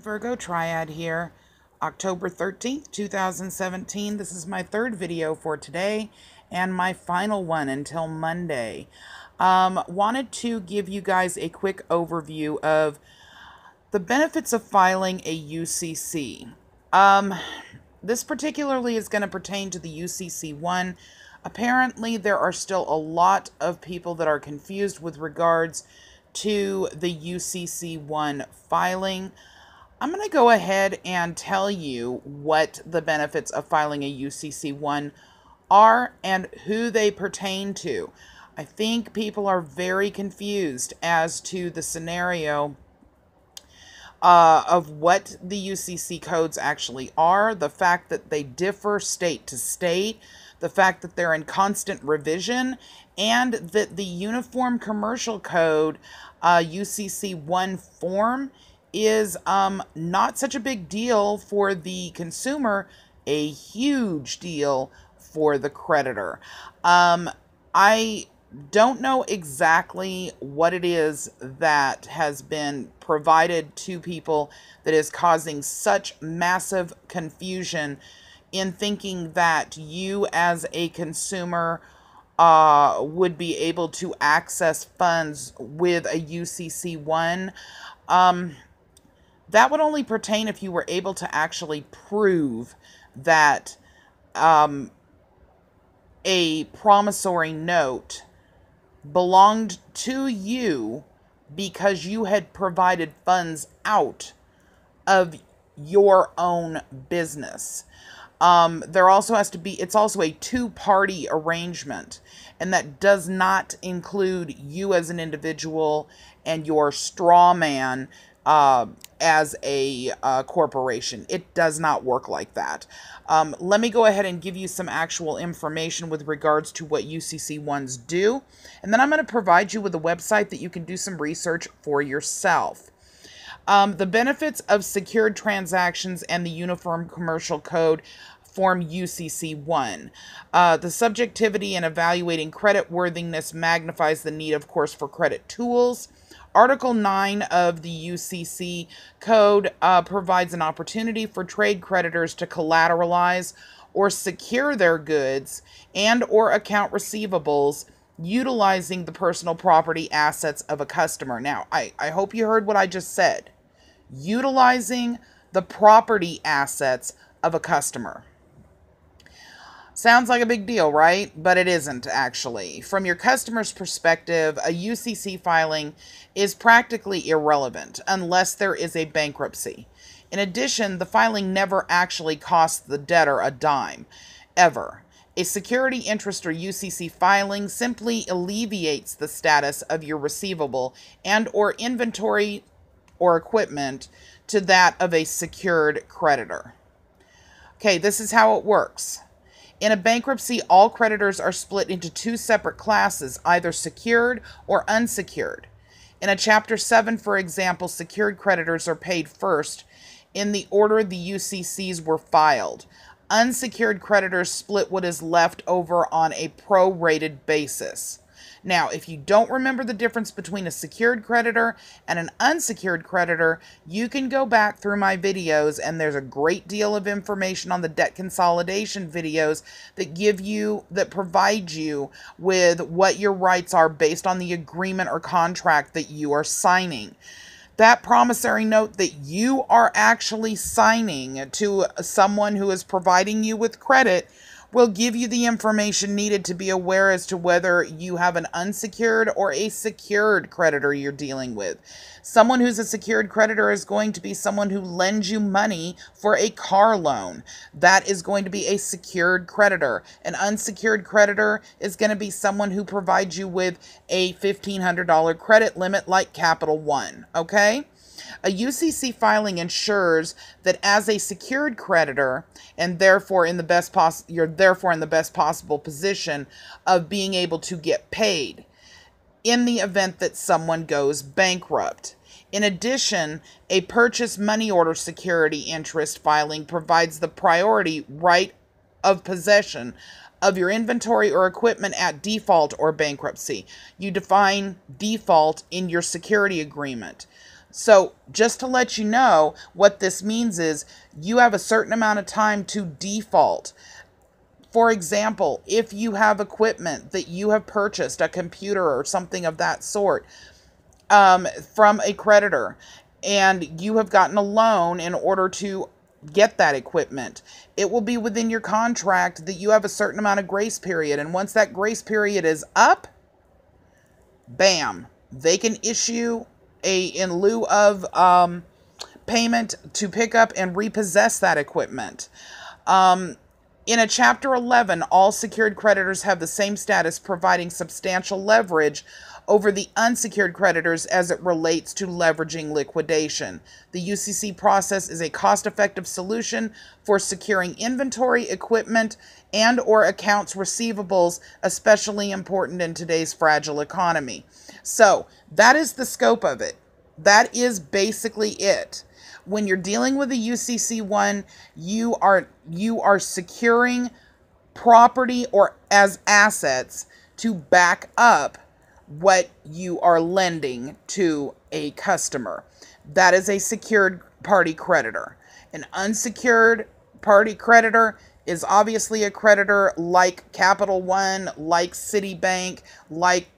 Virgo Triad here, October 13th, 2017. This is my third video for today and my final one until Monday. Um, wanted to give you guys a quick overview of the benefits of filing a UCC. Um, this particularly is going to pertain to the UCC 1. Apparently, there are still a lot of people that are confused with regards to the UCC 1 filing. I'm going to go ahead and tell you what the benefits of filing a UCC1 are and who they pertain to. I think people are very confused as to the scenario uh, of what the UCC codes actually are, the fact that they differ state to state, the fact that they're in constant revision, and that the Uniform Commercial Code uh, UCC 1 form is um, not such a big deal for the consumer, a huge deal for the creditor. Um, I don't know exactly what it is that has been provided to people that is causing such massive confusion in thinking that you as a consumer uh, would be able to access funds with a UCC1. Um, that would only pertain if you were able to actually prove that um, a promissory note belonged to you because you had provided funds out of your own business. Um, there also has to be, it's also a two party arrangement, and that does not include you as an individual and your straw man uh, as a uh, corporation. It does not work like that. Um, let me go ahead and give you some actual information with regards to what UCC ones do. And then I'm going to provide you with a website that you can do some research for yourself. Um, the benefits of secured transactions and the Uniform Commercial Code form UCC1. Uh, the subjectivity in evaluating credit worthiness magnifies the need, of course, for credit tools. Article 9 of the UCC Code uh, provides an opportunity for trade creditors to collateralize or secure their goods and or account receivables utilizing the personal property assets of a customer. Now, I, I hope you heard what I just said. Utilizing the property assets of a customer. Sounds like a big deal, right? But it isn't actually. From your customer's perspective, a UCC filing is practically irrelevant unless there is a bankruptcy. In addition, the filing never actually costs the debtor a dime, ever. A security interest or UCC filing simply alleviates the status of your receivable and or inventory or equipment to that of a secured creditor. Okay, this is how it works. In a bankruptcy, all creditors are split into two separate classes, either secured or unsecured. In a Chapter 7, for example, secured creditors are paid first in the order the UCCs were filed. Unsecured creditors split what is left over on a prorated basis. Now, if you don't remember the difference between a secured creditor and an unsecured creditor, you can go back through my videos and there's a great deal of information on the debt consolidation videos that give you, that provide you with what your rights are based on the agreement or contract that you are signing that promissory note that you are actually signing to someone who is providing you with credit will give you the information needed to be aware as to whether you have an unsecured or a secured creditor you're dealing with. Someone who's a secured creditor is going to be someone who lends you money for a car loan. That is going to be a secured creditor. An unsecured creditor is going to be someone who provides you with a $1,500 credit limit like Capital One, okay? A UCC filing ensures that as a secured creditor, and therefore in the best poss- you're therefore in the best possible position of being able to get paid in the event that someone goes bankrupt. In addition, a purchase money order security interest filing provides the priority right of possession of your inventory or equipment at default or bankruptcy. You define default in your security agreement. So, just to let you know, what this means is you have a certain amount of time to default. For example, if you have equipment that you have purchased, a computer or something of that sort, um, from a creditor, and you have gotten a loan in order to get that equipment. It will be within your contract that you have a certain amount of grace period. And once that grace period is up, bam, they can issue a in lieu of um, payment to pick up and repossess that equipment. Um, in a Chapter 11, all secured creditors have the same status, providing substantial leverage over the unsecured creditors as it relates to leveraging liquidation. The UCC process is a cost-effective solution for securing inventory, equipment, and or accounts receivables, especially important in today's fragile economy. So, that is the scope of it. That is basically it when you're dealing with a UCC one, you are you are securing property or as assets to back up what you are lending to a customer. That is a secured party creditor. An unsecured party creditor is obviously a creditor like Capital One, like Citibank, like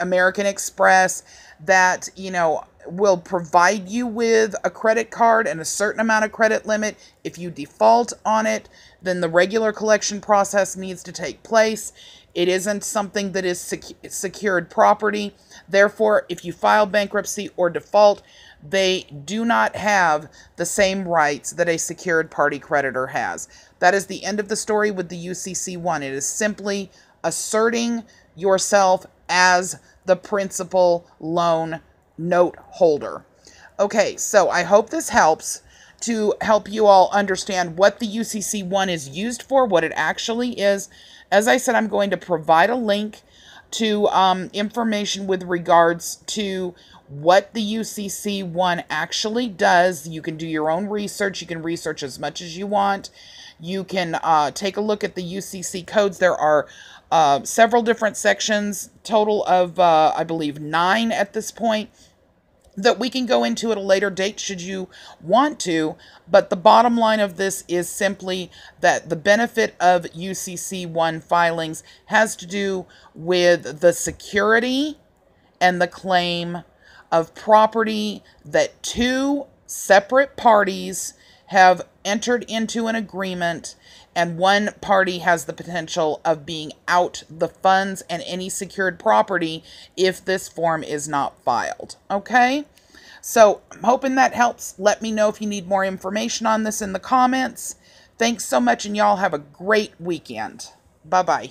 American Express that, you know, will provide you with a credit card and a certain amount of credit limit. If you default on it, then the regular collection process needs to take place. It isn't something that is sec- secured property. Therefore, if you file bankruptcy or default, they do not have the same rights that a secured party creditor has. That is the end of the story with the UCC one. It is simply asserting yourself as the principal loan note holder. Okay, so I hope this helps to help you all understand what the UCC one is used for, what it actually is. As I said, I'm going to provide a link to um, information with regards to what the UCC one actually does. You can do your own research. You can research as much as you want. You can uh, take a look at the UCC codes. There are uh, several different sections, total of, uh, I believe, nine at this point that we can go into at a later date should you want to. But the bottom line of this is simply that the benefit of UCC 1 filings has to do with the security and the claim of property that two separate parties have entered into an agreement and one party has the potential of being out the funds and any secured property if this form is not filed. Okay? So I'm hoping that helps. Let me know if you need more information on this in the comments. Thanks so much, and y'all have a great weekend. Bye bye.